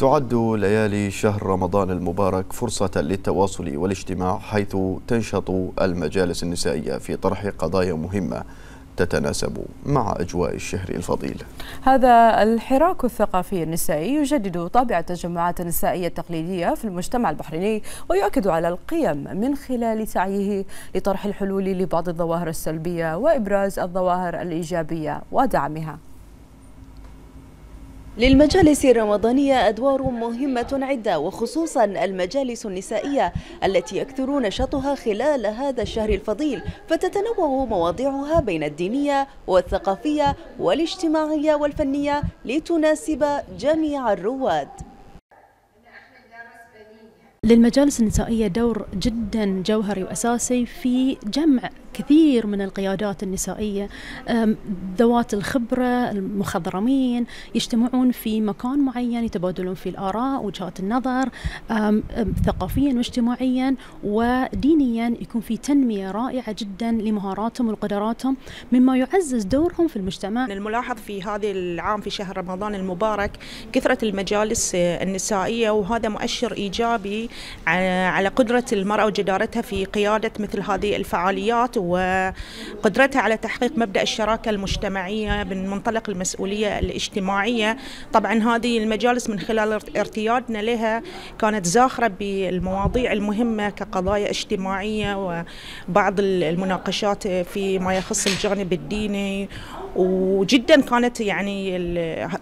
تعد ليالي شهر رمضان المبارك فرصة للتواصل والاجتماع حيث تنشط المجالس النسائية في طرح قضايا مهمة تتناسب مع أجواء الشهر الفضيل هذا الحراك الثقافي النسائي يجدد طابع التجمعات النسائية التقليدية في المجتمع البحريني ويؤكد على القيم من خلال سعيه لطرح الحلول لبعض الظواهر السلبية وإبراز الظواهر الإيجابية ودعمها للمجالس الرمضانية أدوار مهمة عدة وخصوصا المجالس النسائية التي يكثر نشاطها خلال هذا الشهر الفضيل فتتنوع مواضيعها بين الدينية والثقافية والاجتماعية والفنية لتناسب جميع الرواد للمجالس النسائية دور جدا جوهري وأساسي في جمع كثير من القيادات النسائية ذوات الخبرة المخضرمين يجتمعون في مكان معين يتبادلون فيه الآراء وجهات النظر ثقافيا واجتماعيا ودينيا يكون في تنمية رائعة جدا لمهاراتهم وقدراتهم مما يعزز دورهم في المجتمع الملاحظ في هذا العام في شهر رمضان المبارك كثرة المجالس النسائية وهذا مؤشر إيجابي على قدرة المرأة وجدارتها في قيادة مثل هذه الفعاليات وقدرتها على تحقيق مبدأ الشراكة المجتمعية من منطلق المسؤولية الاجتماعية طبعا هذه المجالس من خلال ارتيادنا لها كانت زاخرة بالمواضيع المهمة كقضايا اجتماعية وبعض المناقشات في ما يخص الجانب الديني وجدا كانت يعني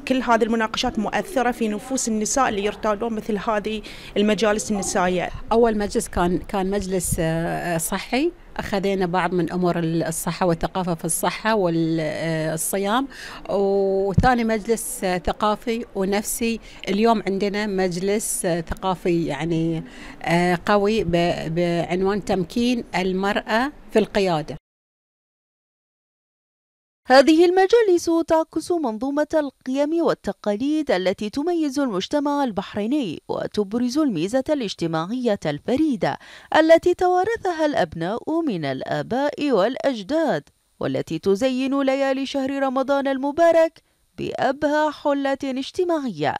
كل هذه المناقشات مؤثره في نفوس النساء اللي يرتادون مثل هذه المجالس النسائيه. اول مجلس كان كان مجلس آه، صحي أخذنا بعض من أمور الصحة والثقافة في الصحة والصيام وثاني مجلس آه، ثقافي ونفسي اليوم عندنا مجلس آه، ثقافي يعني قوي بعنوان تمكين المرأة في القيادة هذه المجالس تعكس منظومة القيم والتقاليد التي تميز المجتمع البحريني وتبرز الميزة الاجتماعية الفريدة التي توارثها الأبناء من الآباء والأجداد والتي تزين ليالي شهر رمضان المبارك بأبهى حلة اجتماعية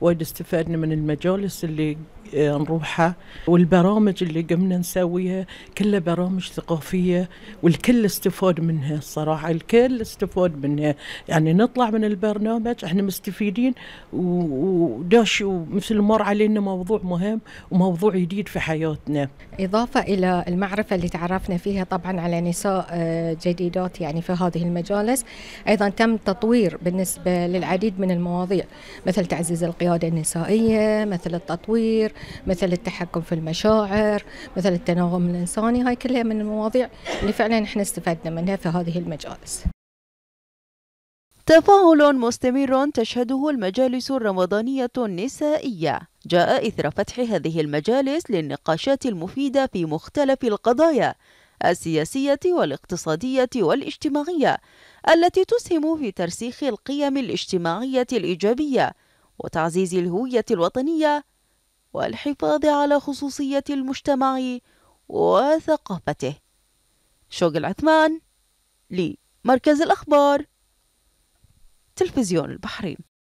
وايد استفدنا من المجالس اللي آه، نروحها والبرامج اللي قمنا نسويها كلها برامج ثقافية والكل استفاد منها الصراحة الكل استفاد منها يعني نطلع من البرنامج احنا مستفيدين وداش مثل مر علينا موضوع مهم وموضوع جديد في حياتنا إضافة إلى المعرفة اللي تعرفنا فيها طبعا على نساء آه، جديدات يعني في هذه المجالس أيضا تم تطوير بالنسبة للعديد من المواضيع مثل تعزيز القيادة القيادة النسائية مثل التطوير مثل التحكم في المشاعر مثل التناغم الإنساني هاي كلها من المواضيع اللي فعلا احنا استفدنا منها في هذه المجالس تفاعل مستمر تشهده المجالس الرمضانية النسائية جاء إثر فتح هذه المجالس للنقاشات المفيدة في مختلف القضايا السياسية والاقتصادية والاجتماعية التي تسهم في ترسيخ القيم الاجتماعية الإيجابية وتعزيز الهوية الوطنية والحفاظ على خصوصية المجتمع وثقافته شوق العثمان لمركز الأخبار تلفزيون البحرين